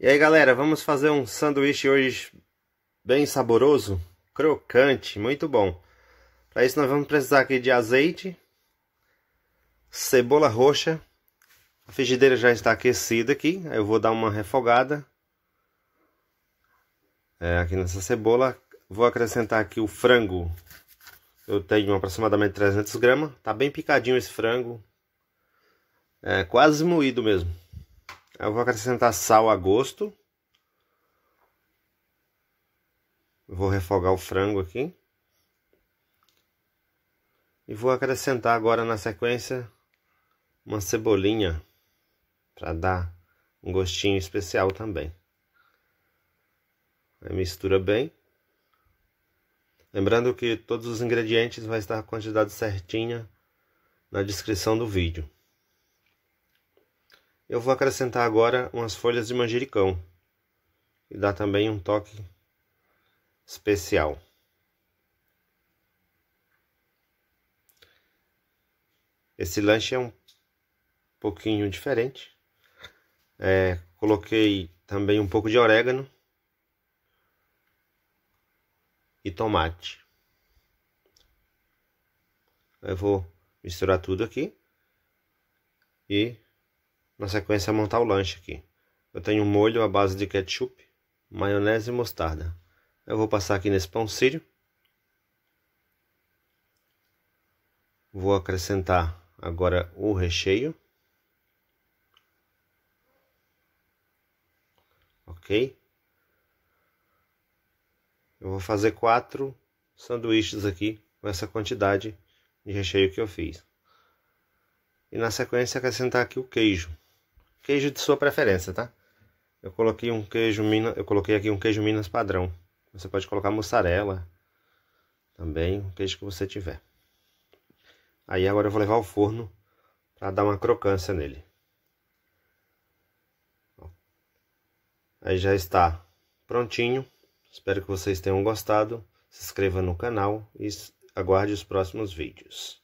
E aí galera, vamos fazer um sanduíche hoje bem saboroso, crocante, muito bom. Para isso nós vamos precisar aqui de azeite, cebola roxa, a frigideira já está aquecida aqui, eu vou dar uma refogada é, aqui nessa cebola. Vou acrescentar aqui o frango, eu tenho aproximadamente 300 gramas, Está bem picadinho esse frango, é quase moído mesmo. Eu vou acrescentar sal a gosto. Vou refogar o frango aqui. E vou acrescentar agora na sequência uma cebolinha para dar um gostinho especial também. Aí mistura bem. Lembrando que todos os ingredientes vai estar a quantidade certinha na descrição do vídeo. Eu vou acrescentar agora umas folhas de manjericão e dar também um toque especial. Esse lanche é um pouquinho diferente. É, coloquei também um pouco de orégano e tomate. Eu vou misturar tudo aqui e na sequência, montar o lanche aqui. Eu tenho um molho à base de ketchup, maionese e mostarda. Eu vou passar aqui nesse pão sírio. Vou acrescentar agora o recheio. Ok? Eu vou fazer quatro sanduíches aqui com essa quantidade de recheio que eu fiz. E na sequência acrescentar aqui o queijo queijo de sua preferência, tá? Eu coloquei um queijo Minas, eu coloquei aqui um queijo Minas padrão. Você pode colocar mussarela também, o queijo que você tiver. Aí agora eu vou levar ao forno para dar uma crocância nele. Aí já está prontinho. Espero que vocês tenham gostado. Se inscreva no canal e aguarde os próximos vídeos.